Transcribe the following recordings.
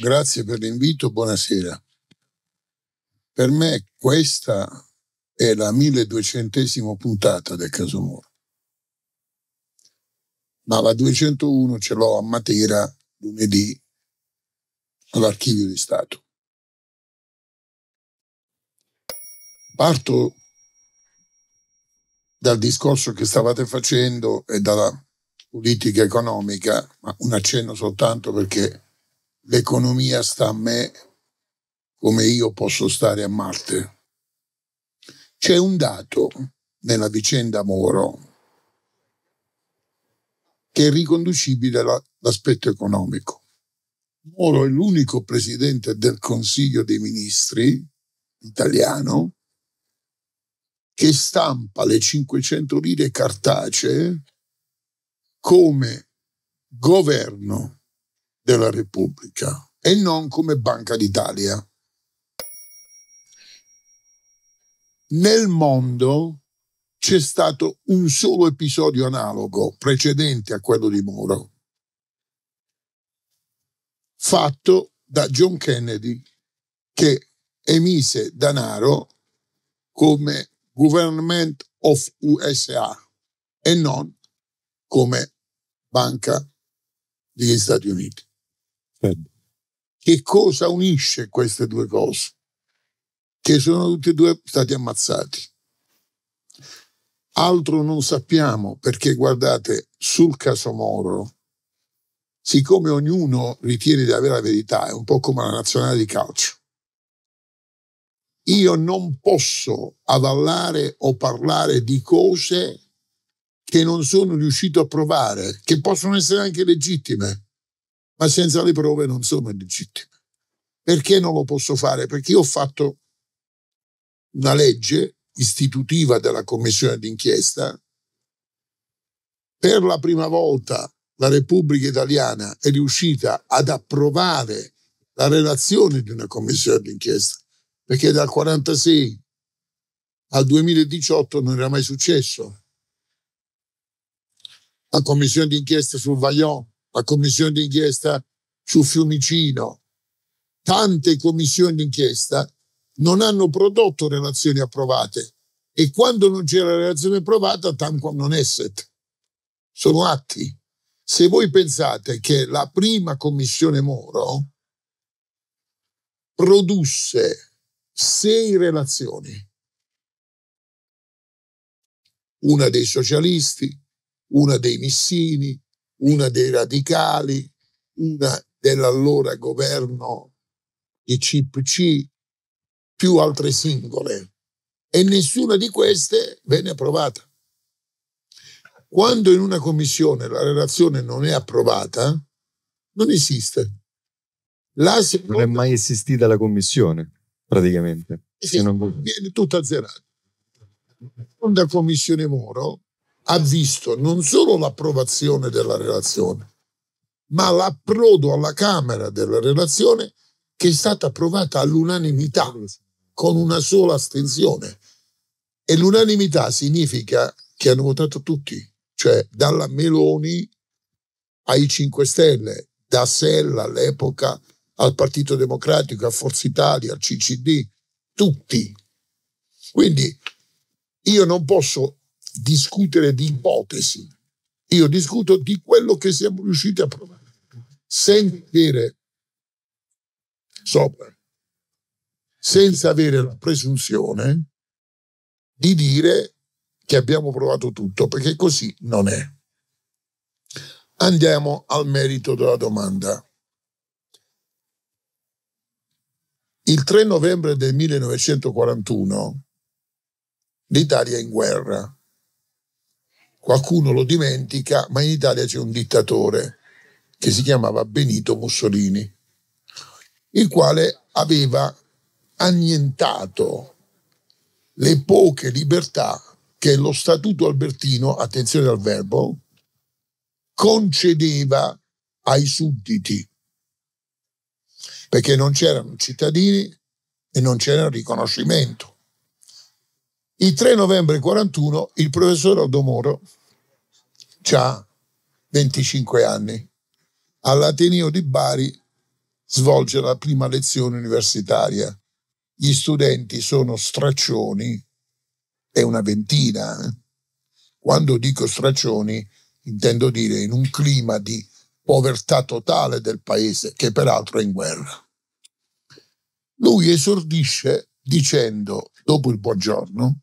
Grazie per l'invito, buonasera. Per me questa è la 1200 puntata del caso Moro. Ma la 201 ce l'ho a Matera lunedì all'archivio di Stato. Parto dal discorso che stavate facendo e dalla politica economica, ma un accenno soltanto perché l'economia sta a me come io posso stare a Marte. C'è un dato nella vicenda Moro che è riconducibile all'aspetto economico. Moro è l'unico presidente del Consiglio dei Ministri italiano che stampa le 500 lire cartacee come governo della Repubblica e non come Banca d'Italia. Nel mondo c'è stato un solo episodio analogo precedente a quello di Moro, fatto da John Kennedy che emise denaro come Government of USA e non come Banca degli Stati Uniti. Che cosa unisce queste due cose? Che sono tutti e due stati ammazzati. Altro non sappiamo perché, guardate, sul caso Moro, siccome ognuno ritiene di avere la verità, è un po' come la nazionale di calcio. Io non posso avallare o parlare di cose che non sono riuscito a provare, che possono essere anche legittime ma senza le prove non sono legittime. Perché non lo posso fare? Perché io ho fatto una legge istitutiva della commissione d'inchiesta. Per la prima volta la Repubblica Italiana è riuscita ad approvare la relazione di una commissione d'inchiesta, perché dal 1946 al 2018 non era mai successo. La commissione d'inchiesta sul Vaillant la commissione d'inchiesta su Fiumicino, tante commissioni d'inchiesta non hanno prodotto relazioni approvate e quando non c'è la relazione approvata, tanquam non esset. Sono atti. Se voi pensate che la prima commissione Moro produsse sei relazioni, una dei socialisti, una dei missini, una dei radicali, una dell'allora governo di CPC, più altre singole. E nessuna di queste venne approvata. Quando in una commissione la relazione non è approvata, non esiste. La seconda... Non è mai esistita la commissione, praticamente. Eh sì, non... Viene tutta azzerata. La seconda commissione Moro ha visto non solo l'approvazione della relazione, ma l'approdo alla Camera della relazione che è stata approvata all'unanimità, con una sola astensione. E l'unanimità significa che hanno votato tutti, cioè dalla Meloni ai 5 Stelle, da Sella all'epoca al Partito Democratico, a Forza Italia, al CCD, tutti. Quindi io non posso discutere di ipotesi, io discuto di quello che siamo riusciti a provare, senza avere sopra, senza avere la presunzione di dire che abbiamo provato tutto, perché così non è. Andiamo al merito della domanda. Il 3 novembre del 1941 l'Italia è in guerra Qualcuno lo dimentica, ma in Italia c'è un dittatore che si chiamava Benito Mussolini, il quale aveva annientato le poche libertà che lo Statuto albertino, attenzione al verbo, concedeva ai sudditi, perché non c'erano cittadini e non c'era riconoscimento. Il 3 novembre 41 il professor Odomoro ha 25 anni. All'Ateneo di Bari svolge la prima lezione universitaria. Gli studenti sono straccioni è una ventina. Eh. Quando dico straccioni intendo dire in un clima di povertà totale del paese che peraltro è in guerra. Lui esordisce dicendo, dopo il buongiorno,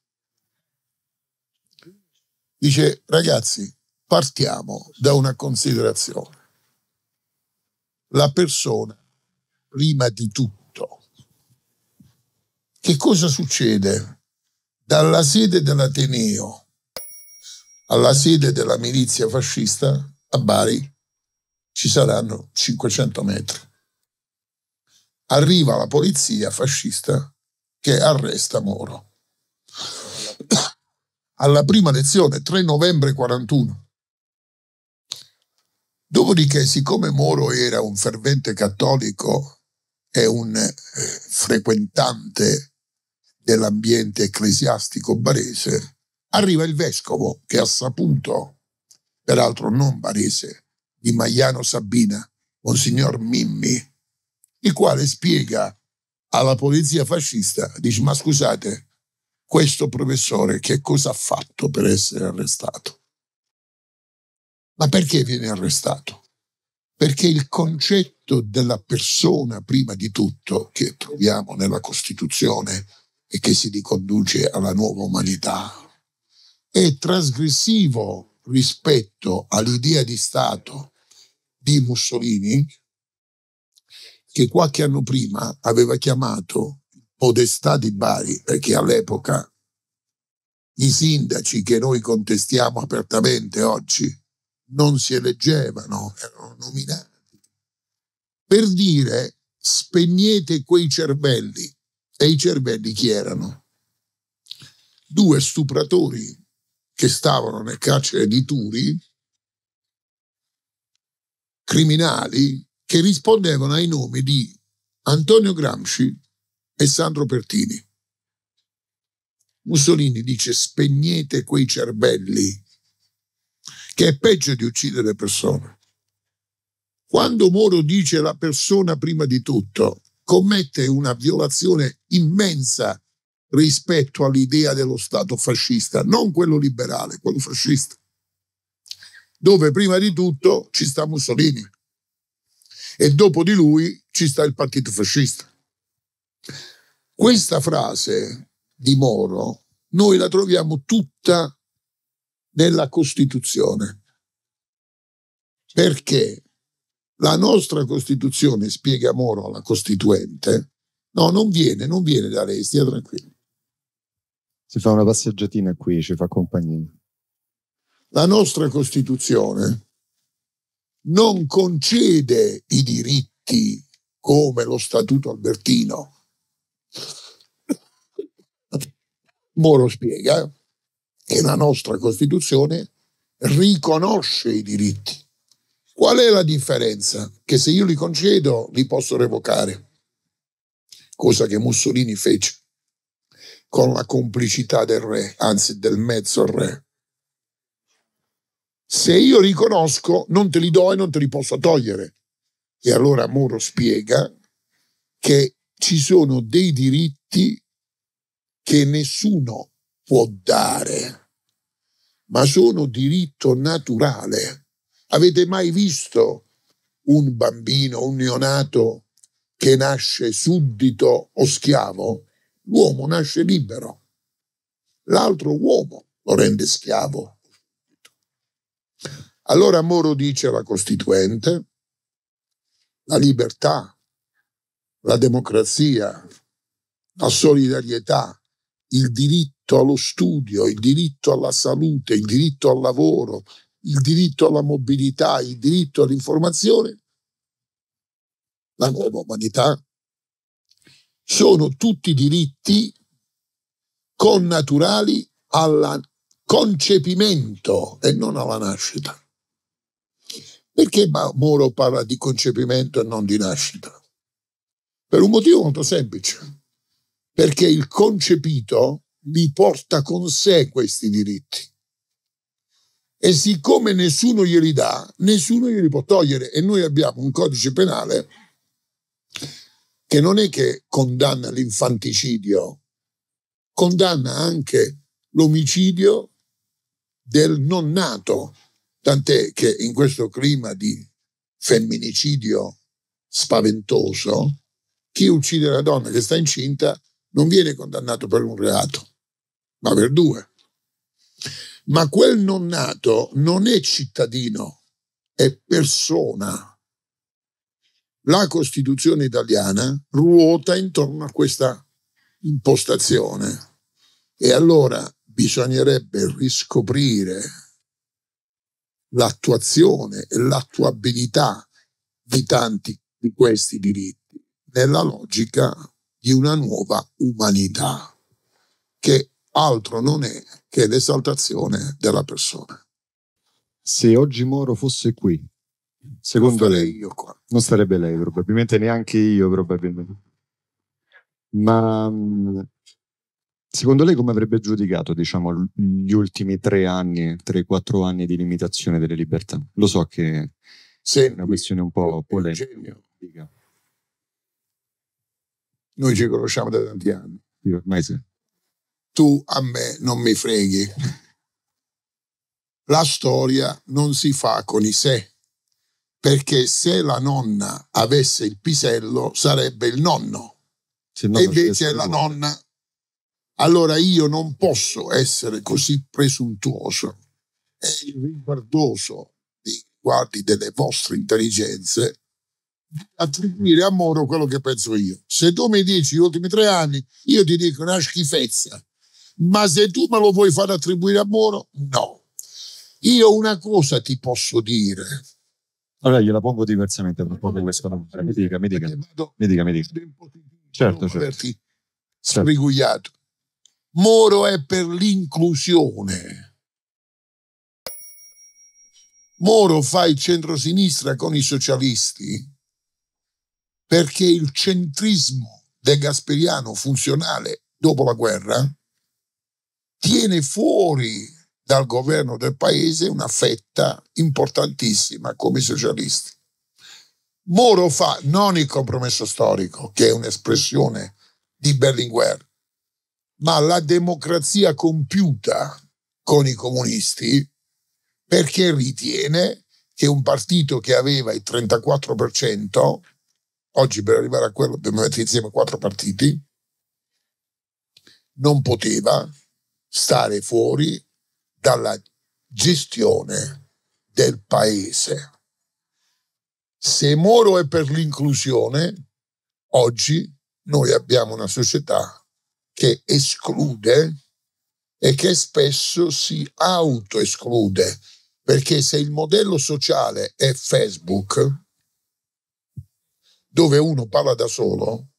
Dice, ragazzi, partiamo da una considerazione. La persona, prima di tutto, che cosa succede? Dalla sede dell'Ateneo alla sede della milizia fascista a Bari ci saranno 500 metri. Arriva la polizia fascista che arresta Moro alla prima lezione, 3 novembre 41. Dopodiché, siccome Moro era un fervente cattolico e un eh, frequentante dell'ambiente ecclesiastico barese, arriva il vescovo che ha saputo, peraltro non barese, di Maiano Sabina, Monsignor Mimmi, il quale spiega alla polizia fascista, dice ma scusate, questo professore che cosa ha fatto per essere arrestato? Ma perché viene arrestato? Perché il concetto della persona, prima di tutto, che troviamo nella Costituzione e che si riconduce alla nuova umanità, è trasgressivo rispetto all'idea di Stato di Mussolini, che qualche anno prima aveva chiamato podestà di Bari, perché all'epoca i sindaci che noi contestiamo apertamente oggi non si eleggevano, erano nominati, per dire spegnete quei cervelli. E i cervelli chi erano? Due stupratori che stavano nel carcere di Turi, criminali, che rispondevano ai nomi di Antonio Gramsci è Sandro Pertini. Mussolini dice spegnete quei cervelli, che è peggio di uccidere persone. Quando Moro dice la persona prima di tutto, commette una violazione immensa rispetto all'idea dello Stato fascista, non quello liberale, quello fascista, dove prima di tutto ci sta Mussolini e dopo di lui ci sta il partito fascista. Questa frase di Moro noi la troviamo tutta nella Costituzione, perché la nostra Costituzione, spiega Moro alla Costituente, no, non viene, non viene da lei, stia tranquillo. Si fa una passeggiatina qui, ci fa compagnia. La nostra Costituzione non concede i diritti come lo Statuto Albertino Moro spiega eh? che la nostra Costituzione riconosce i diritti. Qual è la differenza? Che se io li concedo li posso revocare, cosa che Mussolini fece con la complicità del re, anzi del mezzo re. Se io riconosco, non te li do e non te li posso togliere. E allora Moro spiega che ci sono dei diritti che nessuno può dare, ma sono diritto naturale. Avete mai visto un bambino, un neonato che nasce suddito o schiavo? L'uomo nasce libero, l'altro uomo lo rende schiavo. Allora Moro dice alla Costituente, la libertà la democrazia, la solidarietà, il diritto allo studio, il diritto alla salute, il diritto al lavoro, il diritto alla mobilità, il diritto all'informazione, la nuova umanità, sono tutti diritti connaturali al concepimento e non alla nascita. Perché Moro parla di concepimento e non di nascita? Per un motivo molto semplice, perché il concepito li porta con sé questi diritti. E siccome nessuno glieli dà, nessuno glieli può togliere. E noi abbiamo un codice penale che non è che condanna l'infanticidio, condanna anche l'omicidio del non nato, tant'è che in questo clima di femminicidio spaventoso chi uccide la donna che sta incinta non viene condannato per un reato, ma per due. Ma quel non nato non è cittadino, è persona. La Costituzione italiana ruota intorno a questa impostazione. E allora bisognerebbe riscoprire l'attuazione e l'attuabilità di tanti di questi diritti nella logica di una nuova umanità, che altro non è che l'esaltazione della persona. Se oggi Moro fosse qui, secondo lei, non sarebbe lei probabilmente, neanche io probabilmente. Ma secondo lei come avrebbe giudicato diciamo, gli ultimi tre anni, tre, quattro anni di limitazione delle libertà? Lo so che se è una questione un po' polemica. Noi ci conosciamo da tanti anni. Io ormai sì. Tu a me non mi freghi. la storia non si fa con i sé, perché se la nonna avesse il pisello sarebbe il nonno, e invece è la nonna. Allora io non posso essere così presuntuoso e riguardoso di guardi delle vostre intelligenze attribuire a Moro quello che penso io. Se tu mi dici gli ultimi tre anni, io ti dico una schifezza. Ma se tu me lo vuoi far attribuire a Moro, no. Io una cosa ti posso dire. Allora gliela pongo diversamente per proprio questo numero. Mi dica, mi dica. Mi dica, mi dica. Certo, certo. certo. Sbrigugliato. Moro è per l'inclusione. Moro fa il centrosinistra con i socialisti perché il centrismo del Gasperiano funzionale dopo la guerra tiene fuori dal governo del paese una fetta importantissima come i socialisti. Moro fa non il compromesso storico, che è un'espressione di Berlinguer, ma la democrazia compiuta con i comunisti perché ritiene che un partito che aveva il 34% Oggi per arrivare a quello dobbiamo mettere insieme quattro partiti. Non poteva stare fuori dalla gestione del paese. Se Moro è per l'inclusione, oggi noi abbiamo una società che esclude e che spesso si auto esclude, perché se il modello sociale è Facebook, dove uno parla da solo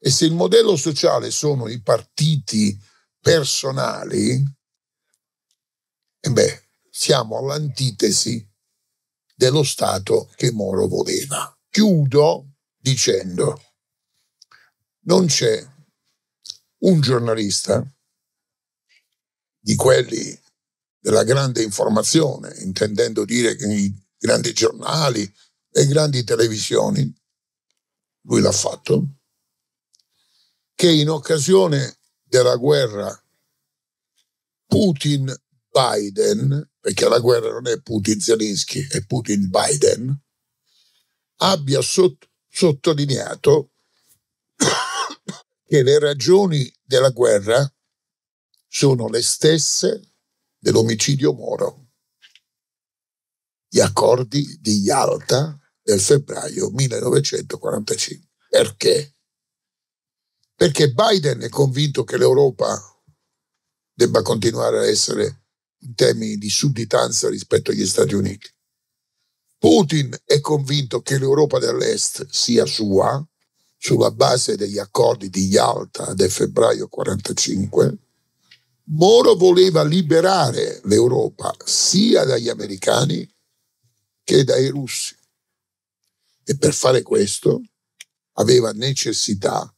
e se il modello sociale sono i partiti personali, e eh beh, siamo all'antitesi dello Stato che Moro voleva. Chiudo dicendo, non c'è un giornalista di quelli della grande informazione, intendendo dire che i grandi giornali, le grandi televisioni, lui l'ha fatto, che in occasione della guerra Putin-Biden, perché la guerra non è Putin-Zelensky, è Putin-Biden, abbia sott- sottolineato che le ragioni della guerra sono le stesse dell'omicidio Moro. Gli accordi di Yalta del febbraio 1945. Perché? Perché Biden è convinto che l'Europa debba continuare a essere in termini di sudditanza rispetto agli Stati Uniti. Putin è convinto che l'Europa dell'Est sia sua, sulla base degli accordi di Yalta del febbraio 1945. Moro voleva liberare l'Europa sia dagli americani che dai russi e per fare questo aveva necessità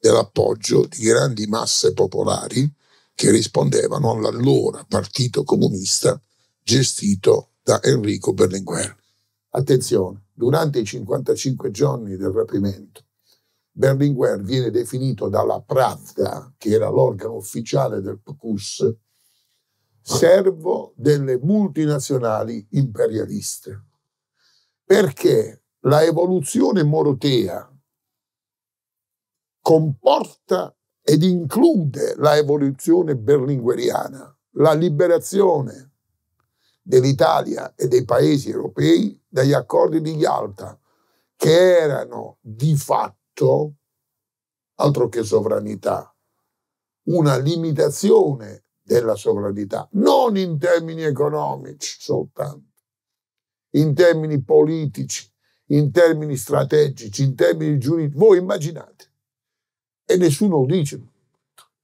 dell'appoggio di grandi masse popolari che rispondevano all'allora partito comunista gestito da Enrico Berlinguer. Attenzione, durante i 55 giorni del rapimento, Berlinguer viene definito dalla Pravda, che era l'organo ufficiale del PQS, servo delle multinazionali imperialiste. Perché la evoluzione morotea comporta ed include la evoluzione berlingueriana, la liberazione dell'Italia e dei paesi europei dagli accordi di Yalta, che erano di fatto, altro che sovranità, una limitazione della sovranità, non in termini economici soltanto, in termini politici, in termini strategici, in termini giuridici, voi immaginate. E nessuno lo dice,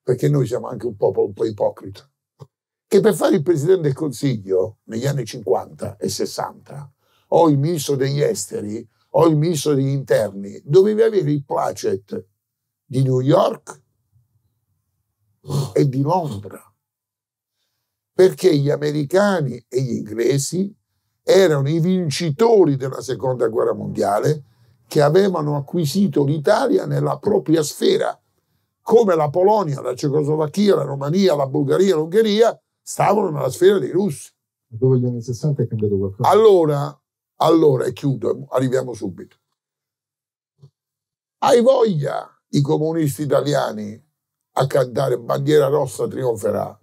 perché noi siamo anche un popolo un po' ipocrita, che per fare il Presidente del Consiglio negli anni 50 e 60, o il Ministro degli Esteri, o il Ministro degli Interni, dovevi avere il placet di New York e di Londra, perché gli americani e gli inglesi erano i vincitori della seconda guerra mondiale che avevano acquisito l'Italia nella propria sfera, come la Polonia, la Cecoslovacchia, la Romania, la Bulgaria, l'Ungheria, stavano nella sfera dei russi. Dopo gli anni 60 è cambiato qualcosa. Allora, allora, e chiudo, arriviamo subito. Hai voglia i comunisti italiani a cantare bandiera rossa trionferà?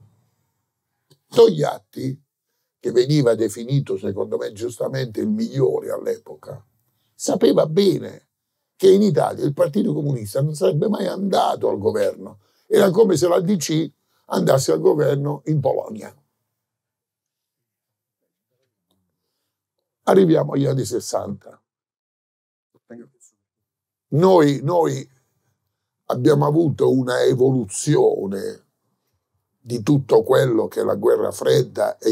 Togliatti che veniva definito secondo me giustamente il migliore all'epoca, sapeva bene che in Italia il Partito Comunista non sarebbe mai andato al governo. Era come se la DC andasse al governo in Polonia. Arriviamo agli anni 60. Noi, noi abbiamo avuto una evoluzione di tutto quello che la guerra fredda e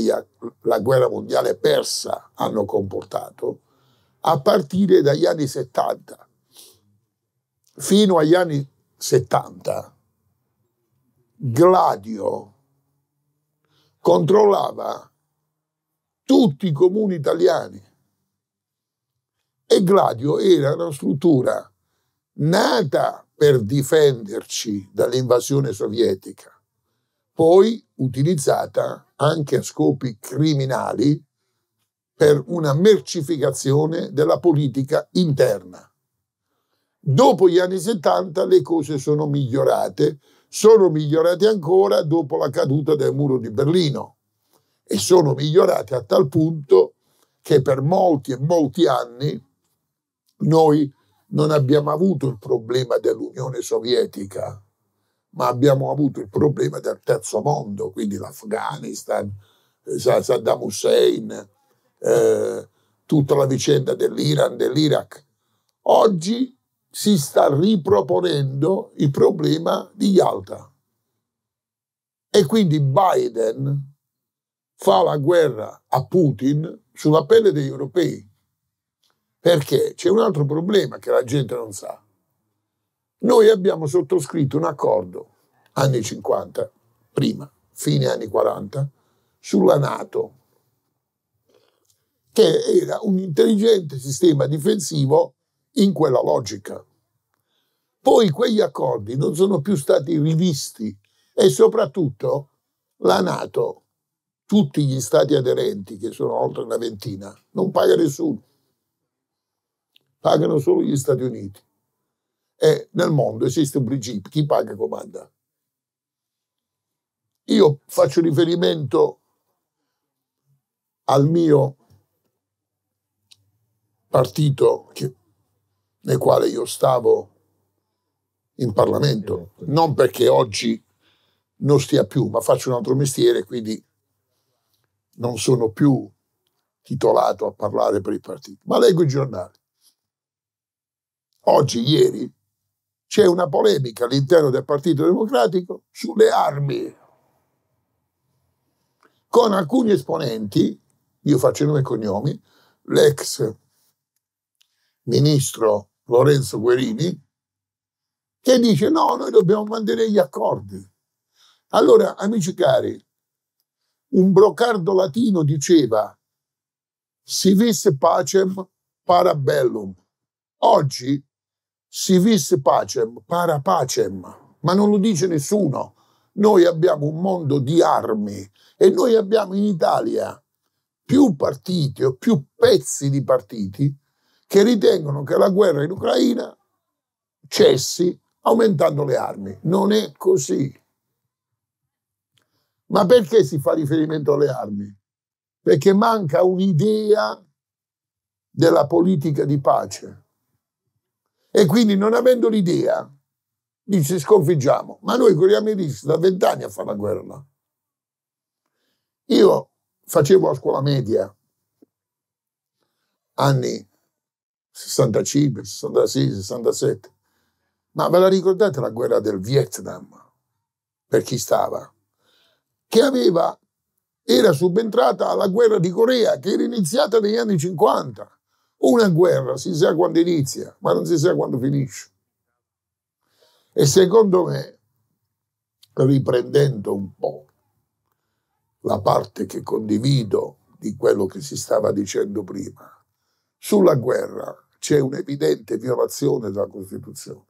la guerra mondiale persa hanno comportato, a partire dagli anni 70. Fino agli anni 70, Gladio controllava tutti i comuni italiani e Gladio era una struttura nata per difenderci dall'invasione sovietica poi utilizzata anche a scopi criminali per una mercificazione della politica interna. Dopo gli anni 70 le cose sono migliorate, sono migliorate ancora dopo la caduta del muro di Berlino e sono migliorate a tal punto che per molti e molti anni noi non abbiamo avuto il problema dell'Unione Sovietica, ma abbiamo avuto il problema del terzo mondo, quindi l'Afghanistan, eh, Saddam Hussein, eh, tutta la vicenda dell'Iran, dell'Iraq. Oggi si sta riproponendo il problema di Yalta. E quindi Biden fa la guerra a Putin sulla pelle degli europei. Perché c'è un altro problema che la gente non sa. Noi abbiamo sottoscritto un accordo anni 50, prima, fine anni 40, sulla Nato, che era un intelligente sistema difensivo in quella logica. Poi quegli accordi non sono più stati rivisti e soprattutto la Nato, tutti gli stati aderenti, che sono oltre una ventina, non paga nessuno, pagano solo gli Stati Uniti. E nel mondo esiste un principio, chi paga comanda. Io faccio riferimento al mio partito che, nel quale io stavo in Parlamento, non perché oggi non stia più, ma faccio un altro mestiere, quindi non sono più titolato a parlare per il partito, ma leggo i giornali. Oggi, ieri, c'è una polemica all'interno del Partito Democratico sulle armi, con alcuni esponenti, io faccio nome e cognomi, l'ex ministro Lorenzo Guerini, che dice no, noi dobbiamo mantenere gli accordi. Allora, amici cari, un brocardo latino diceva si vis pacem para bellum. Oggi si vis pacem, para pacem, ma non lo dice nessuno. Noi abbiamo un mondo di armi e noi abbiamo in Italia più partiti o più pezzi di partiti che ritengono che la guerra in Ucraina cessi aumentando le armi. Non è così. Ma perché si fa riferimento alle armi? Perché manca un'idea della politica di pace. E quindi non avendo l'idea, dice sconfiggiamo. Ma noi con gli americani da vent'anni a fare la guerra. Io facevo la scuola media, anni 65, 66, 67. Ma ve la ricordate la guerra del Vietnam? Per chi stava? Che aveva, era subentrata alla guerra di Corea, che era iniziata negli anni 50. Una guerra si sa quando inizia, ma non si sa quando finisce. E secondo me, riprendendo un po' la parte che condivido di quello che si stava dicendo prima, sulla guerra c'è un'evidente violazione della Costituzione.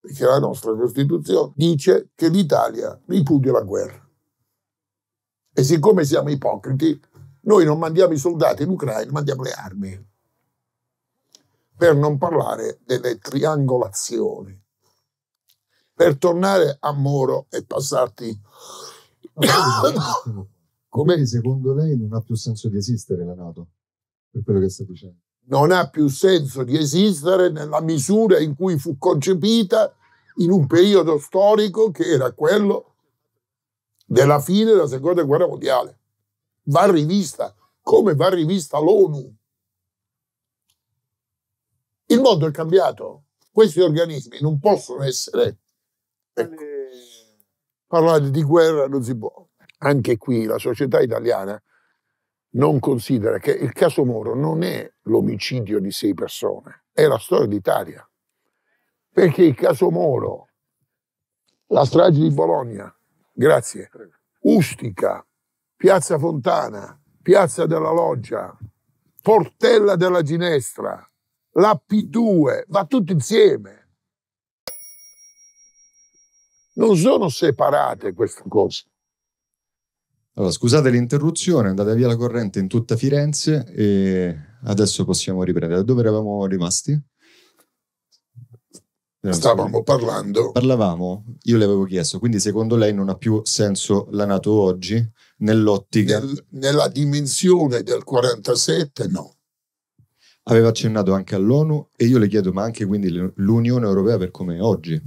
Perché la nostra Costituzione dice che l'Italia ripudia la guerra. E siccome siamo ipocriti, noi non mandiamo i soldati in Ucraina, mandiamo le armi. Per non parlare delle triangolazioni. Per tornare a Moro e passarti... Come secondo lei non ha più senso di esistere la Nato? Per quello che sta dicendo. Non ha più senso di esistere nella misura in cui fu concepita in un periodo storico che era quello della fine della seconda guerra mondiale va rivista, come va rivista l'ONU. Il mondo è cambiato, questi organismi non possono essere... Ecco, parlare di guerra non si può. Anche qui la società italiana non considera che il caso Moro non è l'omicidio di sei persone, è la storia d'Italia. Perché il caso Moro, la strage di Bologna, grazie, Ustica, Piazza Fontana, Piazza della Loggia, Portella della Ginestra, la P2, va tutto insieme. Non sono separate queste cose. Allora, scusate l'interruzione, andate via la corrente in tutta Firenze e adesso possiamo riprendere. Dove eravamo rimasti? Stavamo parlando. Parlavamo, io le avevo chiesto, quindi secondo lei non ha più senso la Nato oggi? nell'ottica. Nel, nella dimensione del 47 no. Aveva accennato anche all'ONU e io le chiedo, ma anche quindi l'Unione Europea per come è oggi?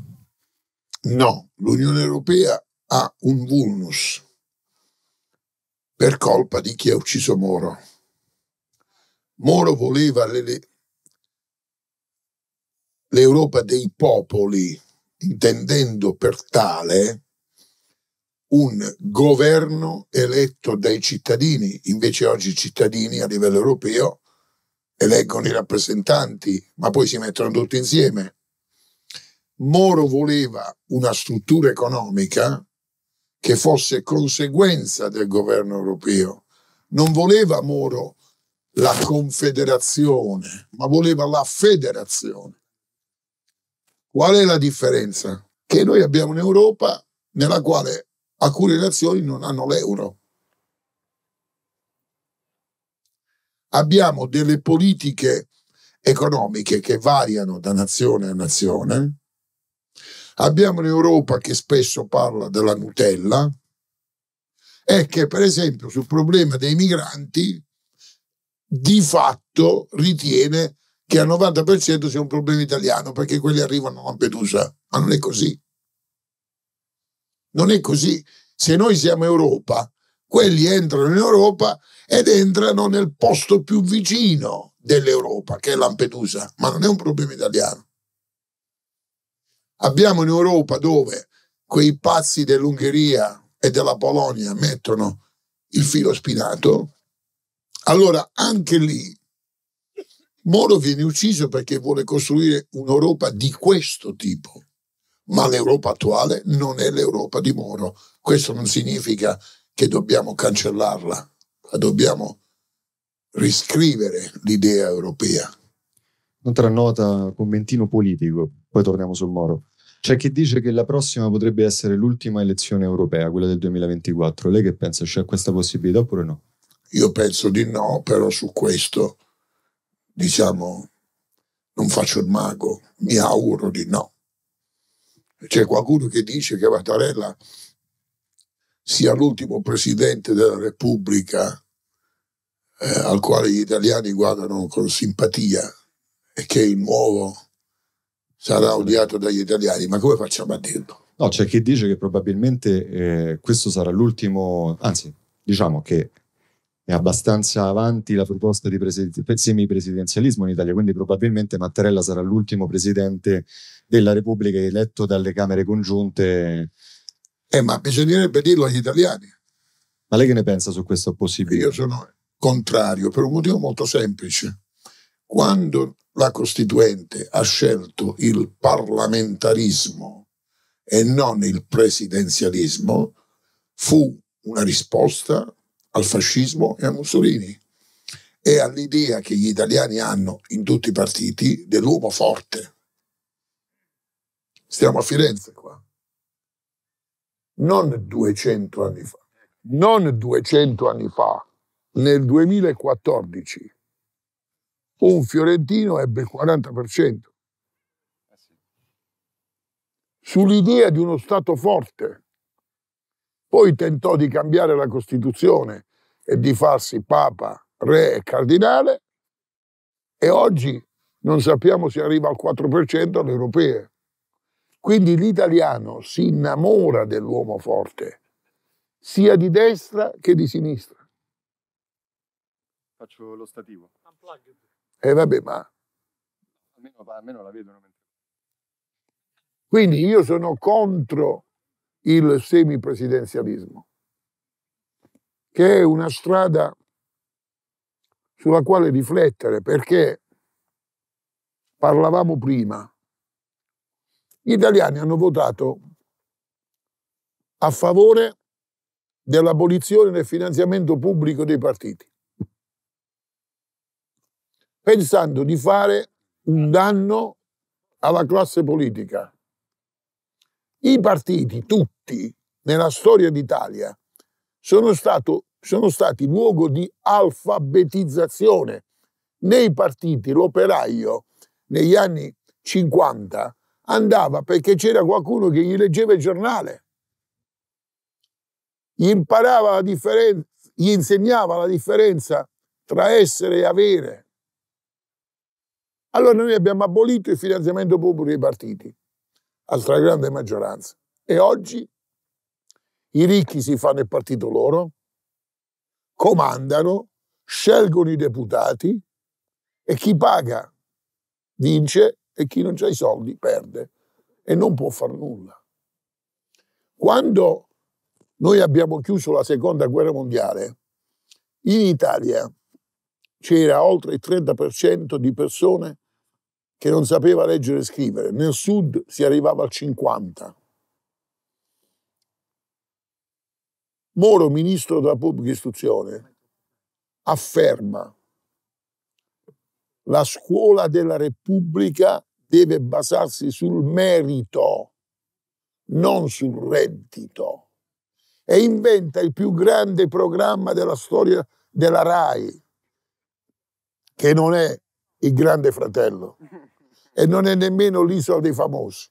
No, l'Unione Europea ha un vulnus per colpa di chi ha ucciso Moro. Moro voleva le, l'Europa dei popoli, intendendo per tale un governo eletto dai cittadini, invece oggi i cittadini a livello europeo eleggono i rappresentanti, ma poi si mettono tutti insieme. Moro voleva una struttura economica che fosse conseguenza del governo europeo. Non voleva Moro la confederazione, ma voleva la federazione. Qual è la differenza? Che noi abbiamo un'Europa nella quale alcune nazioni non hanno l'euro. Abbiamo delle politiche economiche che variano da nazione a nazione. Abbiamo un'Europa che spesso parla della Nutella e che per esempio sul problema dei migranti di fatto ritiene che al 90% sia un problema italiano perché quelli arrivano a Lampedusa, ma non è così. Non è così. Se noi siamo Europa, quelli entrano in Europa ed entrano nel posto più vicino dell'Europa, che è Lampedusa, ma non è un problema italiano. Abbiamo in Europa dove quei pazzi dell'Ungheria e della Polonia mettono il filo spinato, allora anche lì Moro viene ucciso perché vuole costruire un'Europa di questo tipo ma l'Europa attuale non è l'Europa di Moro. Questo non significa che dobbiamo cancellarla, ma dobbiamo riscrivere l'idea europea. Un'altra nota, commentino politico, poi torniamo sul Moro. C'è chi dice che la prossima potrebbe essere l'ultima elezione europea, quella del 2024. Lei che pensa? C'è questa possibilità oppure no? Io penso di no, però su questo, diciamo, non faccio il mago, mi auguro di no. C'è qualcuno che dice che Mattarella sia l'ultimo presidente della Repubblica eh, al quale gli italiani guardano con simpatia e che il nuovo sarà odiato dagli italiani, ma come facciamo a dirlo? No, c'è chi dice che probabilmente eh, questo sarà l'ultimo, anzi, diciamo che è abbastanza avanti la proposta di presi- semipresidenzialismo in Italia, quindi probabilmente Mattarella sarà l'ultimo presidente della Repubblica eletto dalle Camere congiunte. Eh, ma bisognerebbe dirlo agli italiani. Ma lei che ne pensa su questa possibilità? Io sono contrario per un motivo molto semplice. Quando la Costituente ha scelto il parlamentarismo e non il presidenzialismo, fu una risposta al fascismo e a Mussolini e all'idea che gli italiani hanno in tutti i partiti dell'uomo forte Stiamo a Firenze qua. Non 200 anni fa. Non 200 anni fa. Nel 2014 un fiorentino ebbe il 40%. Sull'idea di uno Stato forte. Poi tentò di cambiare la Costituzione e di farsi papa, re e cardinale e oggi non sappiamo se arriva al 4% alle europee. Quindi l'italiano si innamora dell'uomo forte, sia di destra che di sinistra. Faccio lo stativo. E eh, vabbè, ma... Almeno, almeno la vedono. Quindi io sono contro il semipresidenzialismo, che è una strada sulla quale riflettere, perché parlavamo prima, gli italiani hanno votato a favore dell'abolizione del finanziamento pubblico dei partiti, pensando di fare un danno alla classe politica. I partiti, tutti, nella storia d'Italia, sono, sono, stati luogo di alfabetizzazione. Nei partiti l'operaio negli anni 50 andava perché c'era qualcuno che gli leggeva il giornale, gli imparava la differenza, gli insegnava la differenza tra essere e avere. Allora noi abbiamo abolito il finanziamento pubblico dei partiti, a stragrande maggioranza. E oggi i ricchi si fanno il partito loro, comandano, scelgono i deputati e chi paga vince e chi non ha i soldi perde e non può far nulla. Quando noi abbiamo chiuso la seconda guerra mondiale, in Italia c'era oltre il 30% di persone che non sapeva leggere e scrivere, nel sud si arrivava al 50%. Moro, ministro della pubblica istruzione, afferma la scuola della Repubblica deve basarsi sul merito, non sul reddito. E inventa il più grande programma della storia della RAI, che non è il Grande Fratello e non è nemmeno l'Isola dei Famosi,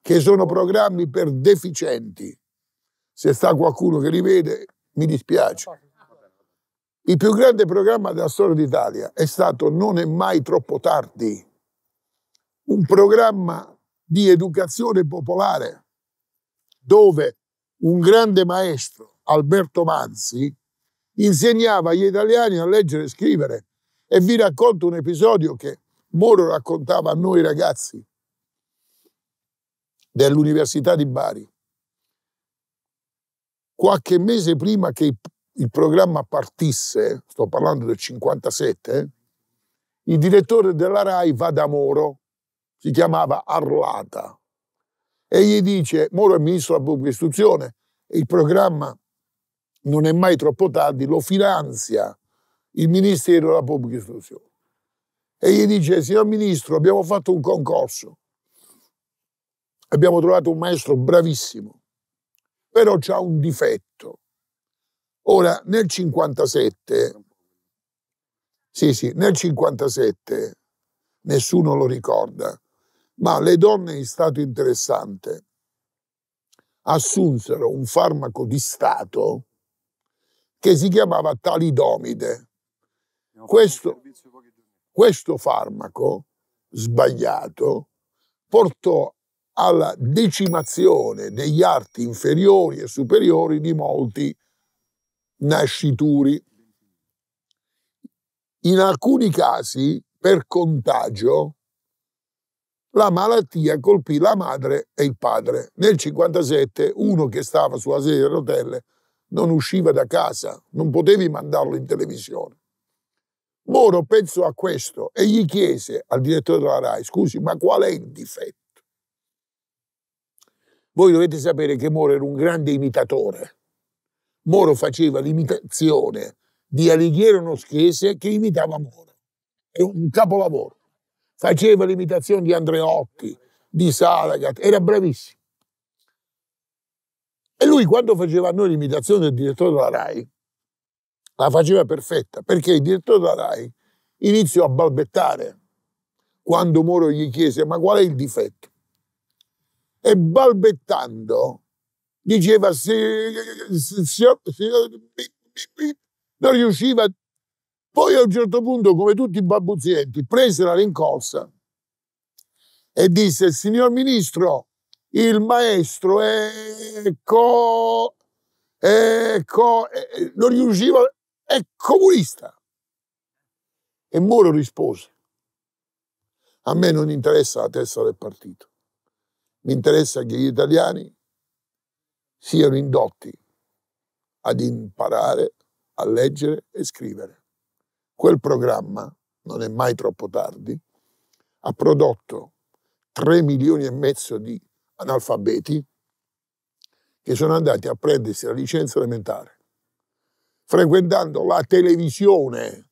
che sono programmi per deficienti. Se sta qualcuno che li vede, mi dispiace. Il più grande programma della storia d'Italia è stato Non è mai troppo tardi un programma di educazione popolare dove un grande maestro, Alberto Manzi, insegnava agli italiani a leggere e scrivere. E vi racconto un episodio che Moro raccontava a noi ragazzi dell'Università di Bari. Qualche mese prima che il programma partisse, sto parlando del 57, il direttore della RAI va da Moro si chiamava Arlata, e gli dice, Moro è ministro della pubblica istruzione, il programma non è mai troppo tardi, lo finanzia il Ministero della Pubblica Istruzione. E gli dice, signor Ministro, abbiamo fatto un concorso, abbiamo trovato un maestro bravissimo, però c'ha un difetto. Ora, nel 57, sì sì, nel 57, nessuno lo ricorda, ma le donne in stato interessante assunsero un farmaco di Stato che si chiamava talidomide. Questo, questo farmaco sbagliato portò alla decimazione degli arti inferiori e superiori di molti nascituri. In alcuni casi, per contagio, la malattia colpì la madre e il padre. Nel 57 uno che stava sulla sedia a rotelle non usciva da casa, non potevi mandarlo in televisione. Moro pensò a questo e gli chiese al direttore della RAI, scusi, ma qual è il difetto? Voi dovete sapere che Moro era un grande imitatore. Moro faceva l'imitazione di Alighiero Noschese che imitava Moro. È un capolavoro faceva l'imitazione di Andreotti, di Saragat, era bravissimo. E lui quando faceva a noi l'imitazione del direttore della RAI, la faceva perfetta, perché il direttore della RAI iniziò a balbettare quando Moro gli chiese ma qual è il difetto? E balbettando diceva se, se, se, se non riusciva poi a un certo punto, come tutti i babbuzienti, prese la rincorsa e disse, signor ministro, il maestro è co... È co è, non riusciva... è comunista. E Moro rispose, a me non interessa la testa del partito, mi interessa che gli italiani siano indotti ad imparare a leggere e scrivere. Quel programma, non è mai troppo tardi, ha prodotto 3 milioni e mezzo di analfabeti che sono andati a prendersi la licenza elementare, frequentando la televisione.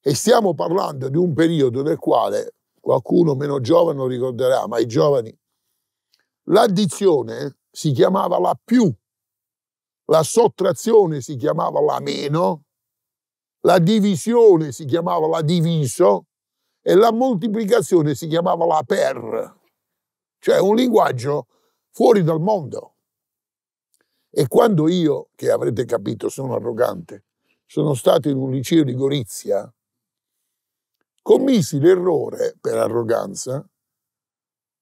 E stiamo parlando di un periodo nel quale qualcuno meno giovane lo ricorderà, ma i giovani, l'addizione si chiamava la più, la sottrazione si chiamava la meno la divisione si chiamava la diviso e la moltiplicazione si chiamava la per. Cioè un linguaggio fuori dal mondo. E quando io, che avrete capito sono arrogante, sono stato in un liceo di Gorizia, commisi l'errore per arroganza,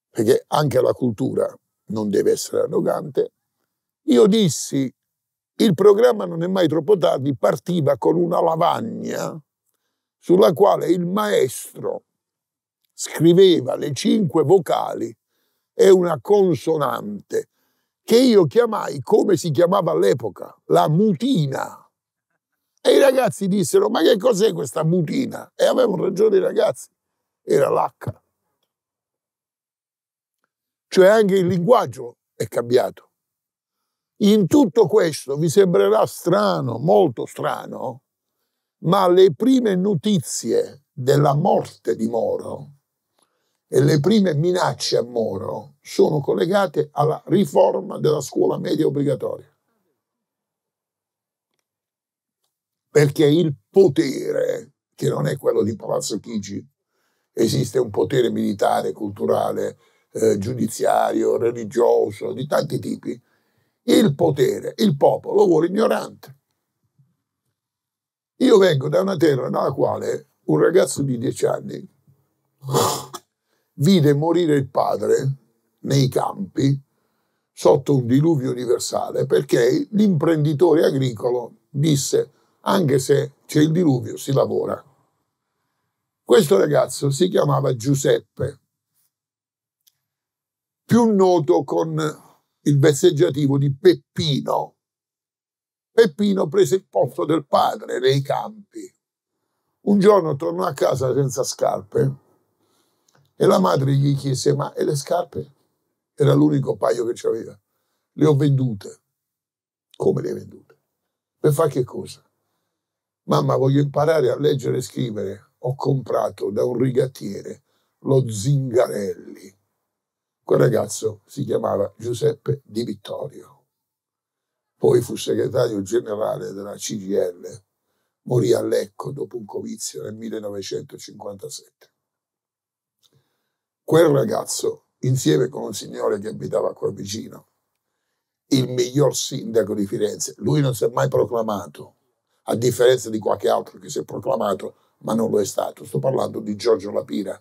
perché anche la cultura non deve essere arrogante, io dissi il programma Non è mai troppo tardi partiva con una lavagna sulla quale il maestro scriveva le cinque vocali e una consonante che io chiamai come si chiamava all'epoca, la mutina. E i ragazzi dissero, ma che cos'è questa mutina? E avevano ragione i ragazzi, era l'H. Cioè anche il linguaggio è cambiato. In tutto questo vi sembrerà strano, molto strano, ma le prime notizie della morte di Moro e le prime minacce a Moro sono collegate alla riforma della scuola media obbligatoria. Perché il potere, che non è quello di Palazzo Chigi, esiste un potere militare, culturale, eh, giudiziario, religioso, di tanti tipi, il potere, il popolo vuole ignorante. Io vengo da una terra nella quale un ragazzo di dieci anni vide morire il padre nei campi sotto un diluvio universale perché l'imprenditore agricolo disse anche se c'è il diluvio si lavora. Questo ragazzo si chiamava Giuseppe, più noto con il vezzeggiativo di Peppino. Peppino prese il posto del padre nei campi. Un giorno tornò a casa senza scarpe e la madre gli chiese: Ma e le scarpe? Era l'unico paio che c'aveva. Le ho vendute. Come le hai vendute? Per fare che cosa? Mamma, voglio imparare a leggere e scrivere. Ho comprato da un rigattiere lo Zingarelli Quel ragazzo si chiamava Giuseppe Di Vittorio. Poi fu segretario generale della CGL. Morì a Lecco dopo un covizio nel 1957. Quel ragazzo, insieme con un signore che abitava qua vicino, il miglior sindaco di Firenze, lui non si è mai proclamato, a differenza di qualche altro che si è proclamato, ma non lo è stato. Sto parlando di Giorgio Lapira,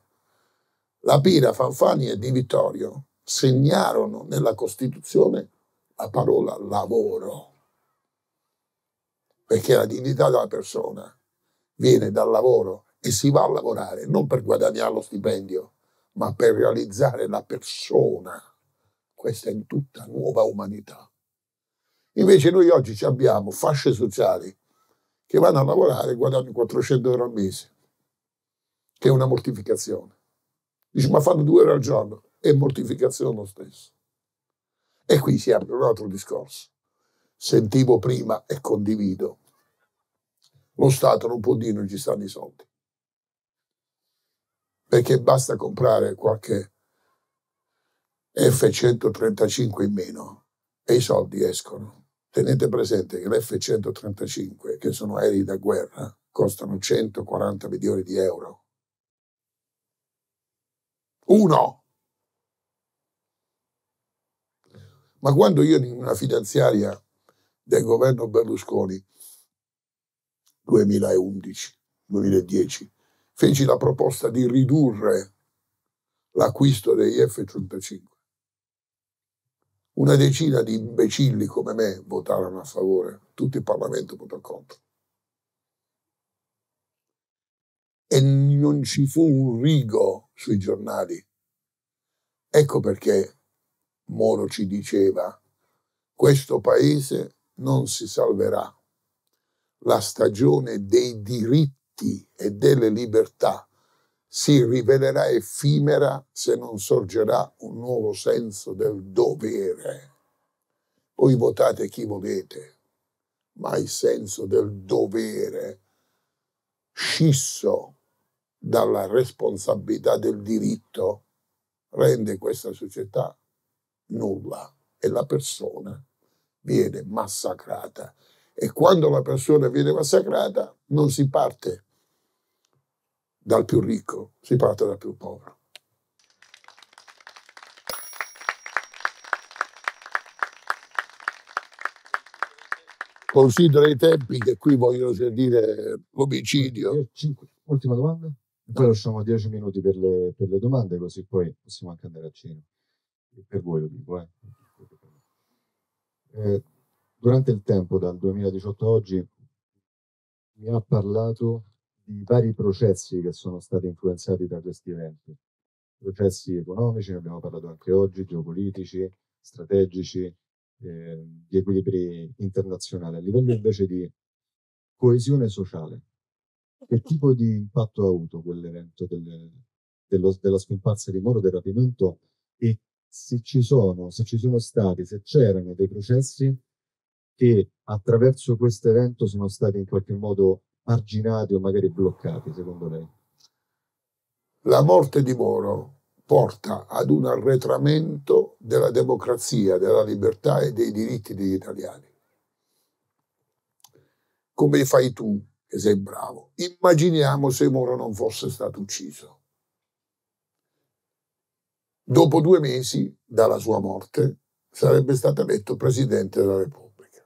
la Pira, Fanfani e Di Vittorio segnarono nella Costituzione la parola lavoro, perché la dignità della persona viene dal lavoro e si va a lavorare non per guadagnare lo stipendio, ma per realizzare la persona. Questa è in tutta nuova umanità. Invece noi oggi abbiamo fasce sociali che vanno a lavorare e guadagnano 400 euro al mese, che è una mortificazione. Dice, ma fanno due ore al giorno, è mortificazione lo stesso. E qui si apre un altro discorso. Sentivo prima e condivido. Lo Stato non può dire non ci stanno i soldi. Perché basta comprare qualche F135 in meno e i soldi escono. Tenete presente che l'F135, che sono aerei da guerra, costano 140 milioni di euro uno. Ma quando io in una finanziaria del governo Berlusconi 2011-2010 feci la proposta di ridurre l'acquisto degli F-35. Una decina di imbecilli come me votarono a favore, tutto il Parlamento votò contro. E non ci fu un rigo sui giornali. Ecco perché Moro ci diceva, questo paese non si salverà. La stagione dei diritti e delle libertà si rivelerà effimera se non sorgerà un nuovo senso del dovere. Voi votate chi volete, ma il senso del dovere scisso dalla responsabilità del diritto rende questa società nulla e la persona viene massacrata. E quando la persona viene massacrata non si parte dal più ricco, si parte dal più povero. Considera i tempi che qui vogliono sentire l'omicidio. Ultima domanda. Poi lasciamo dieci minuti per le, per le, domande, così poi possiamo anche andare a cena. Per voi lo dico, eh. eh durante il tempo, dal 2018 a oggi, mi ha parlato di vari processi che sono stati influenzati da questi eventi. Processi economici, ne abbiamo parlato anche oggi, geopolitici, strategici, eh, di equilibri internazionali, a livello invece di coesione sociale. Che tipo di impatto ha avuto quell'evento del, dello, della scomparsa di Moro, del rapimento e se ci sono, se ci sono stati, se c'erano dei processi che attraverso questo evento sono stati in qualche modo arginati o magari bloccati, secondo lei? La morte di Moro porta ad un arretramento della democrazia, della libertà e dei diritti degli italiani. Come fai tu che sei bravo. Immaginiamo se Moro non fosse stato ucciso. Dopo due mesi dalla sua morte sarebbe stato eletto Presidente della Repubblica.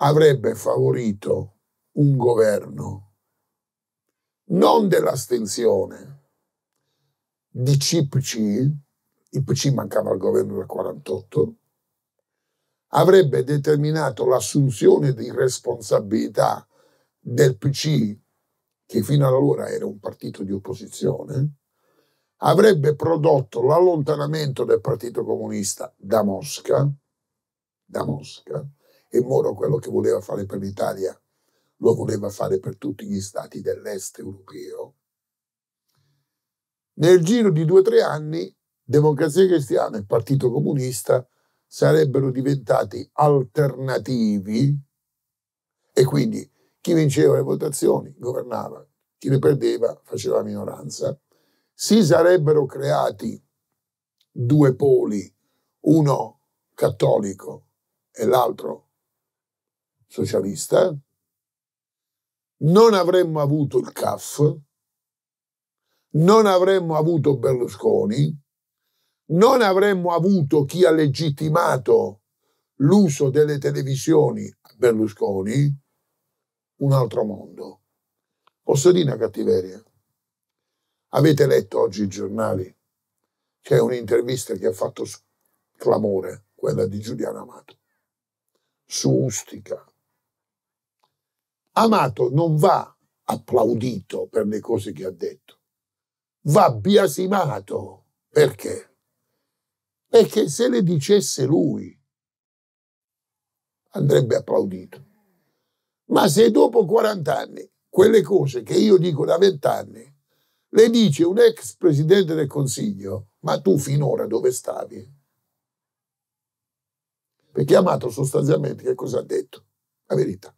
Avrebbe favorito un governo non dell'astensione di CPC, il PC mancava al governo del 48, avrebbe determinato l'assunzione di responsabilità del PC, che fino allora era un partito di opposizione, avrebbe prodotto l'allontanamento del Partito Comunista da Mosca, da Mosca, e Moro quello che voleva fare per l'Italia lo voleva fare per tutti gli stati dell'est europeo. Nel giro di due o tre anni, Democrazia Cristiana e Partito Comunista sarebbero diventati alternativi e quindi chi vinceva le votazioni governava, chi le perdeva faceva la minoranza. Si sarebbero creati due poli, uno cattolico e l'altro socialista, non avremmo avuto il CAF, non avremmo avuto Berlusconi, non avremmo avuto chi ha legittimato l'uso delle televisioni a Berlusconi, un altro mondo. Posso dire una cattiveria? Avete letto oggi i giornali? C'è un'intervista che ha fatto clamore, quella di Giuliano Amato, su Ustica. Amato non va applaudito per le cose che ha detto, va biasimato. Perché? Perché se le dicesse lui andrebbe applaudito ma se dopo 40 anni quelle cose che io dico da 20 anni le dice un ex presidente del Consiglio, ma tu finora dove stavi? Perché Amato sostanzialmente che cosa ha detto? La verità.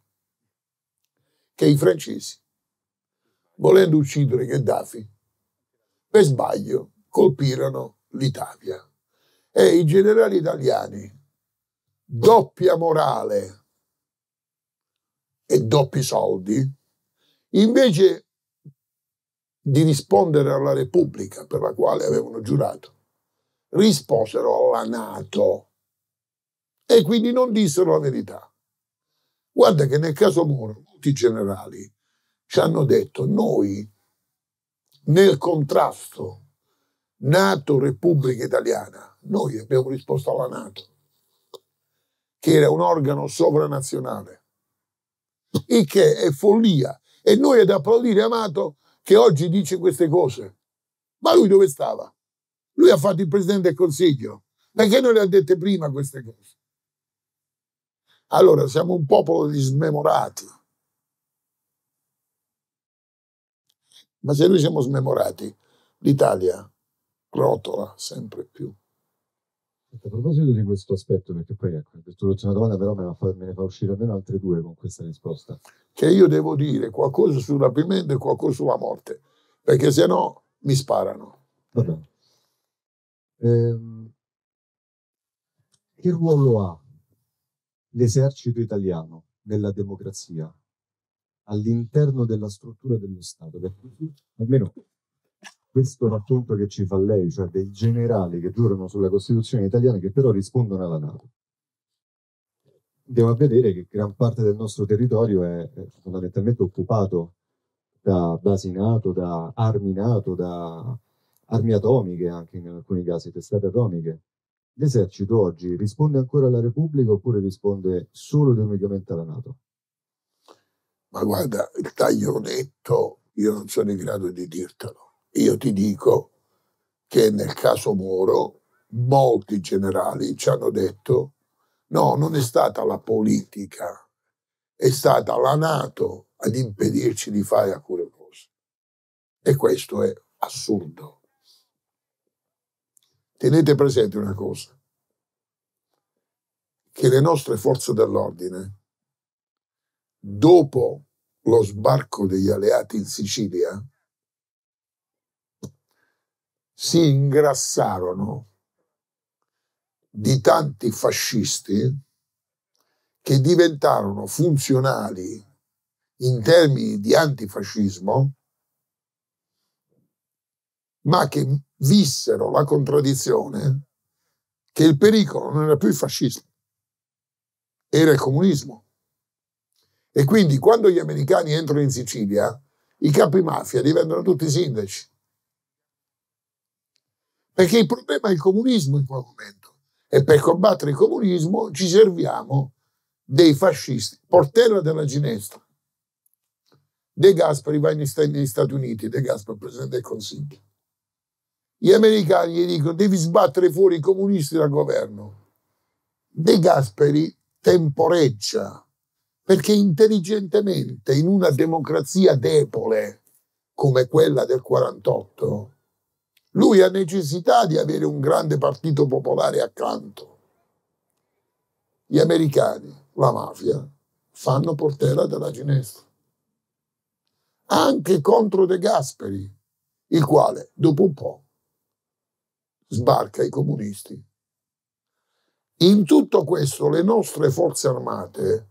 Che i francesi, volendo uccidere Gheddafi, per sbaglio colpirono l'Italia. E i generali italiani, doppia morale, e doppi soldi, invece di rispondere alla Repubblica per la quale avevano giurato, risposero alla Nato e quindi non dissero la verità. Guarda che nel caso Moro molti generali ci hanno detto noi nel contrasto Nato Repubblica Italiana, noi abbiamo risposto alla Nato, che era un organo sovranazionale il che è follia. E noi è da applaudire Amato che oggi dice queste cose. Ma lui dove stava? Lui ha fatto il presidente del consiglio. Perché non le ha dette prima queste cose? Allora siamo un popolo di smemorati. Ma se noi siamo smemorati, l'Italia rotola sempre più. A proposito di questo aspetto, perché poi ecco, detto l'ultima domanda, però me, fa, me, ne fa uscire almeno altre due con questa risposta. Che io devo dire qualcosa sul rapimento e qualcosa sulla morte, perché se no mi sparano. Vabbè. Ehm, che ruolo ha l'esercito italiano nella democrazia all'interno della struttura dello Stato? Perché almeno questo racconto che ci fa lei, cioè dei generali che giurano sulla Costituzione italiana che però rispondono alla Nato. Andiamo a vedere che gran parte del nostro territorio è fondamentalmente occupato da basi NATO, da armi NATO, da armi atomiche anche in alcuni casi, testate atomiche. L'esercito oggi risponde ancora alla Repubblica oppure risponde solo ed unicamente alla Nato? Ma guarda, il taglio netto io non sono in grado di dirtelo io ti dico che nel caso Moro molti generali ci hanno detto no, non è stata la politica, è stata la Nato ad impedirci di fare alcune cose. E questo è assurdo. Tenete presente una cosa, che le nostre forze dell'ordine, dopo lo sbarco degli alleati in Sicilia, si ingrassarono di tanti fascisti che diventarono funzionali in termini di antifascismo, ma che vissero la contraddizione che il pericolo non era più il fascismo, era il comunismo. E quindi quando gli americani entrano in Sicilia, i capi mafia diventano tutti sindaci perché il problema è il comunismo in quel momento. E per combattere il comunismo ci serviamo dei fascisti. Portella della Ginestra. De Gasperi va negli Stati Uniti, De Gasperi Presidente del Consiglio. Gli americani gli dicono devi sbattere fuori i comunisti dal governo. De Gasperi temporeggia perché intelligentemente in una democrazia debole come quella del 48 lui ha necessità di avere un grande partito popolare accanto. Gli americani, la mafia, fanno portella della ginestra. Anche contro De Gasperi, il quale, dopo un po', sbarca i comunisti. In tutto questo le nostre forze armate